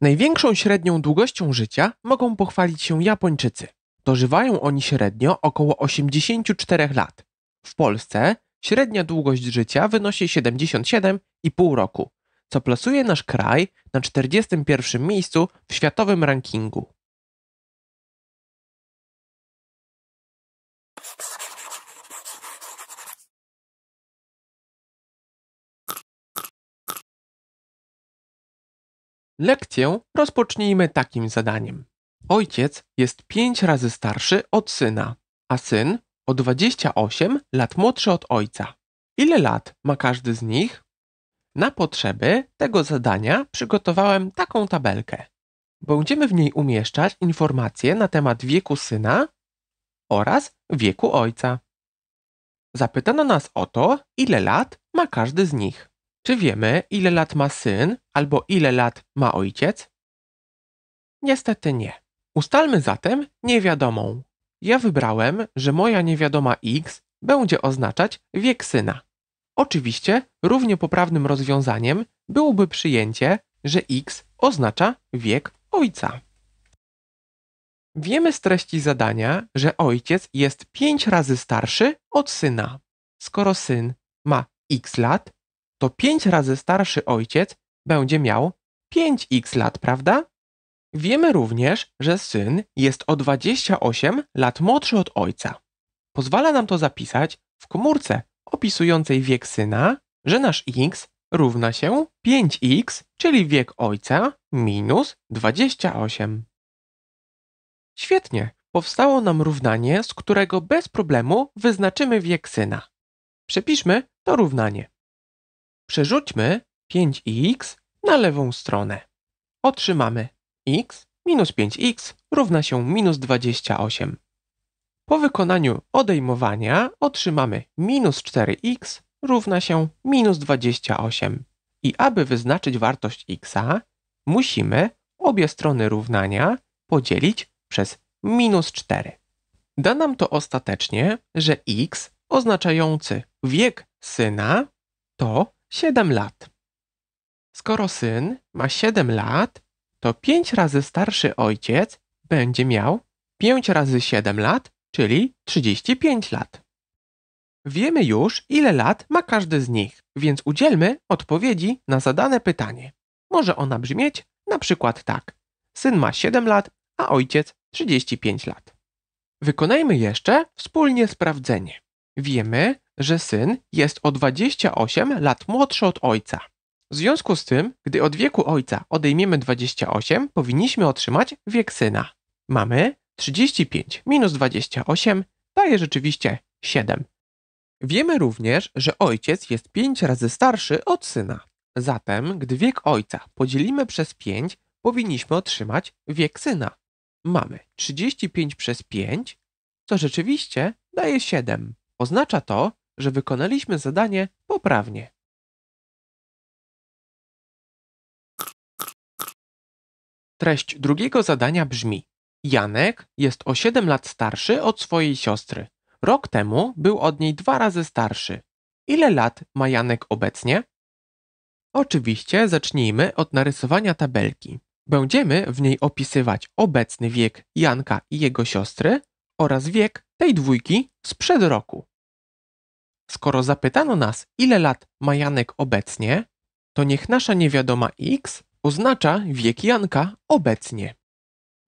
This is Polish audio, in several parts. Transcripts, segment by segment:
Największą średnią długością życia mogą pochwalić się Japończycy. Dożywają oni średnio około 84 lat. W Polsce średnia długość życia wynosi 77,5 roku, co plasuje nasz kraj na 41 miejscu w światowym rankingu. Lekcję rozpocznijmy takim zadaniem. Ojciec jest 5 razy starszy od syna, a syn o 28 lat młodszy od ojca. Ile lat ma każdy z nich? Na potrzeby tego zadania przygotowałem taką tabelkę. Będziemy w niej umieszczać informacje na temat wieku syna oraz wieku ojca. Zapytano nas o to, ile lat ma każdy z nich. Czy wiemy, ile lat ma syn albo ile lat ma ojciec? Niestety nie. Ustalmy zatem niewiadomą. Ja wybrałem, że moja niewiadoma x będzie oznaczać wiek syna. Oczywiście równie poprawnym rozwiązaniem byłoby przyjęcie, że x oznacza wiek ojca. Wiemy z treści zadania, że ojciec jest 5 razy starszy od syna. Skoro syn ma x lat, to 5 razy starszy ojciec będzie miał 5x lat, prawda? Wiemy również, że syn jest o 28 lat młodszy od ojca. Pozwala nam to zapisać w komórce opisującej wiek syna, że nasz x równa się 5x, czyli wiek ojca, minus 28. Świetnie, powstało nam równanie, z którego bez problemu wyznaczymy wiek syna. Przepiszmy to równanie. Przerzućmy 5x na lewą stronę. Otrzymamy x minus 5x równa się minus 28. Po wykonaniu odejmowania otrzymamy minus 4x równa się minus 28. I aby wyznaczyć wartość x, musimy obie strony równania podzielić przez minus 4. Da nam to ostatecznie, że x oznaczający wiek syna to 7 lat. Skoro syn ma 7 lat, to 5 razy starszy ojciec będzie miał 5 razy 7 lat, czyli 35 lat. Wiemy już, ile lat ma każdy z nich, więc udzielmy odpowiedzi na zadane pytanie. Może ona brzmieć na przykład tak. Syn ma 7 lat, a ojciec 35 lat. Wykonajmy jeszcze wspólnie sprawdzenie. Wiemy, że syn jest o 28 lat młodszy od ojca. W związku z tym, gdy od wieku ojca odejmiemy 28, powinniśmy otrzymać wiek syna. Mamy 35 minus 28 daje rzeczywiście 7. Wiemy również, że ojciec jest 5 razy starszy od syna. Zatem, gdy wiek ojca podzielimy przez 5, powinniśmy otrzymać wiek syna. Mamy 35 przez 5, co rzeczywiście daje 7. Oznacza to, że wykonaliśmy zadanie poprawnie. Treść drugiego zadania brzmi: Janek jest o 7 lat starszy od swojej siostry. Rok temu był od niej dwa razy starszy. Ile lat ma Janek obecnie? Oczywiście zacznijmy od narysowania tabelki. Będziemy w niej opisywać obecny wiek Janka i jego siostry oraz wiek tej dwójki sprzed roku. Skoro zapytano nas, ile lat ma Janek obecnie, to niech nasza niewiadoma x oznacza wiek Janka obecnie.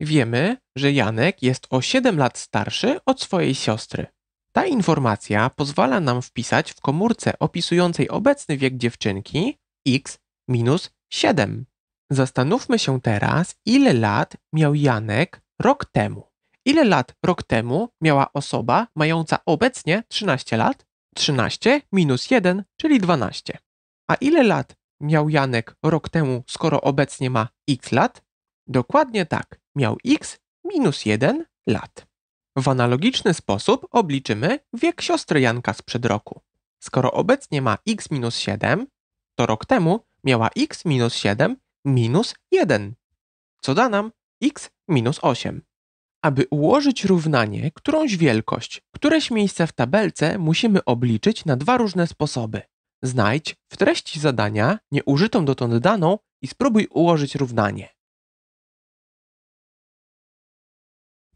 Wiemy, że Janek jest o 7 lat starszy od swojej siostry. Ta informacja pozwala nam wpisać w komórce opisującej obecny wiek dziewczynki x minus 7. Zastanówmy się teraz, ile lat miał Janek rok temu. Ile lat rok temu miała osoba mająca obecnie 13 lat? 13 minus 1, czyli 12. A ile lat miał Janek rok temu, skoro obecnie ma x lat? Dokładnie tak, miał x minus 1 lat. W analogiczny sposób obliczymy wiek siostry Janka sprzed roku. Skoro obecnie ma x minus 7, to rok temu miała x minus 7 minus 1, co da nam x minus 8. Aby ułożyć równanie, którąś wielkość, któreś miejsce w tabelce musimy obliczyć na dwa różne sposoby. Znajdź w treści zadania nieużytą dotąd daną i spróbuj ułożyć równanie.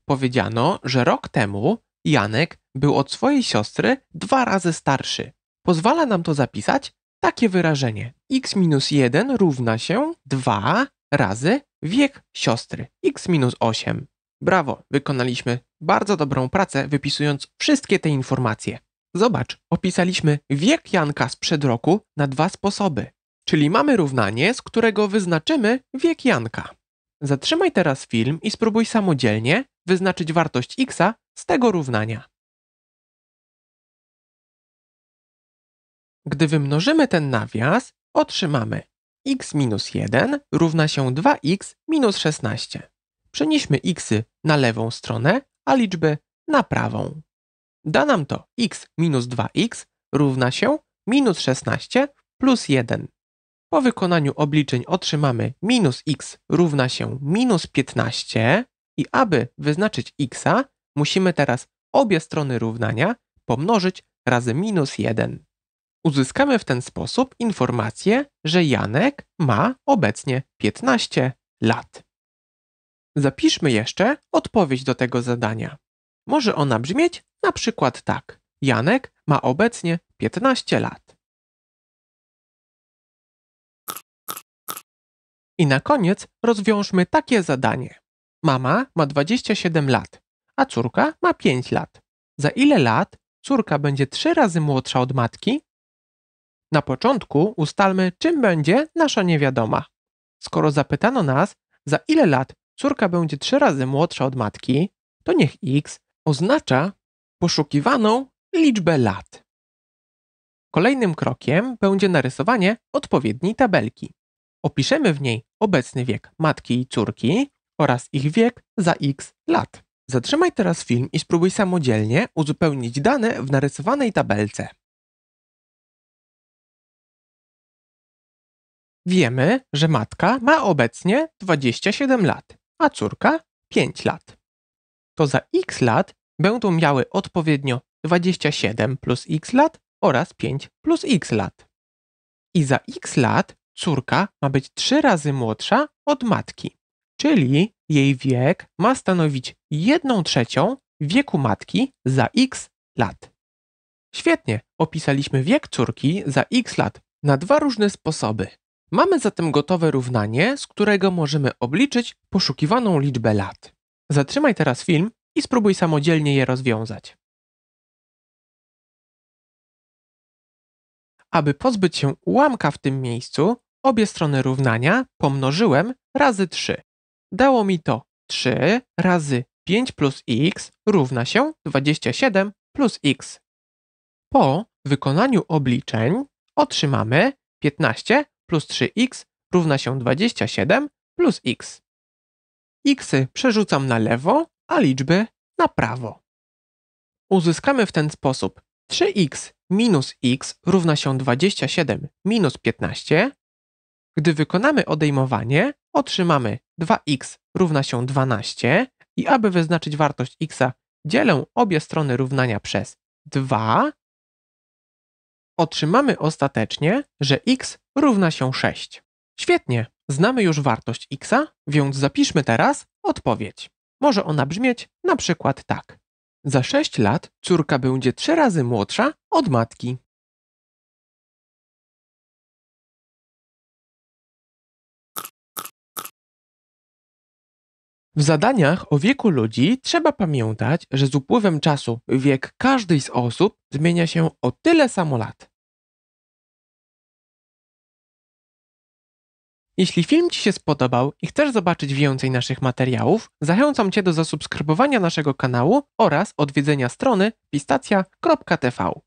Powiedziano, że rok temu Janek był od swojej siostry dwa razy starszy. Pozwala nam to zapisać takie wyrażenie. x minus 1 równa się 2 razy wiek siostry, x minus 8. Brawo, wykonaliśmy bardzo dobrą pracę wypisując wszystkie te informacje. Zobacz, opisaliśmy wiek Janka sprzed roku na dwa sposoby, czyli mamy równanie, z którego wyznaczymy wiek Janka. Zatrzymaj teraz film i spróbuj samodzielnie wyznaczyć wartość x z tego równania. Gdy wymnożymy ten nawias, otrzymamy x minus 1 równa się 2x minus 16. Przenieśmy x na lewą stronę, a liczby na prawą. Da nam to x minus 2x równa się minus 16 plus 1. Po wykonaniu obliczeń otrzymamy minus x równa się minus 15 i aby wyznaczyć x, musimy teraz obie strony równania pomnożyć razy minus 1. Uzyskamy w ten sposób informację, że Janek ma obecnie 15 lat. Zapiszmy jeszcze odpowiedź do tego zadania. Może ona brzmieć na przykład tak. Janek ma obecnie 15 lat. I na koniec rozwiążmy takie zadanie. Mama ma 27 lat, a córka ma 5 lat. Za ile lat córka będzie 3 razy młodsza od matki? Na początku ustalmy, czym będzie nasza niewiadoma. Skoro zapytano nas, za ile lat córka będzie trzy razy młodsza od matki, to niech x oznacza poszukiwaną liczbę lat. Kolejnym krokiem będzie narysowanie odpowiedniej tabelki. Opiszemy w niej obecny wiek matki i córki oraz ich wiek za x lat. Zatrzymaj teraz film i spróbuj samodzielnie uzupełnić dane w narysowanej tabelce. Wiemy, że matka ma obecnie 27 lat a córka 5 lat. To za x lat będą miały odpowiednio 27 plus x lat oraz 5 plus x lat. I za x lat córka ma być 3 razy młodsza od matki, czyli jej wiek ma stanowić 1 trzecią wieku matki za x lat. Świetnie, opisaliśmy wiek córki za x lat na dwa różne sposoby. Mamy zatem gotowe równanie, z którego możemy obliczyć poszukiwaną liczbę lat. Zatrzymaj teraz film i spróbuj samodzielnie je rozwiązać. Aby pozbyć się ułamka w tym miejscu, obie strony równania pomnożyłem razy 3. Dało mi to 3 razy 5 plus x równa się 27 plus x. Po wykonaniu obliczeń otrzymamy 15 plus 3x równa się 27 plus x. Xy przerzucam na lewo, a liczby na prawo. Uzyskamy w ten sposób 3x minus x równa się 27 minus 15. Gdy wykonamy odejmowanie, otrzymamy 2x równa się 12 i aby wyznaczyć wartość x, dzielę obie strony równania przez 2 otrzymamy ostatecznie, że x równa się 6. Świetnie, znamy już wartość x, więc zapiszmy teraz odpowiedź. Może ona brzmieć na przykład tak. Za 6 lat córka będzie 3 razy młodsza od matki. W zadaniach o wieku ludzi trzeba pamiętać, że z upływem czasu wiek każdej z osób zmienia się o tyle samo lat. Jeśli film Ci się spodobał i chcesz zobaczyć więcej naszych materiałów, zachęcam Cię do zasubskrybowania naszego kanału oraz odwiedzenia strony pistacja.tv.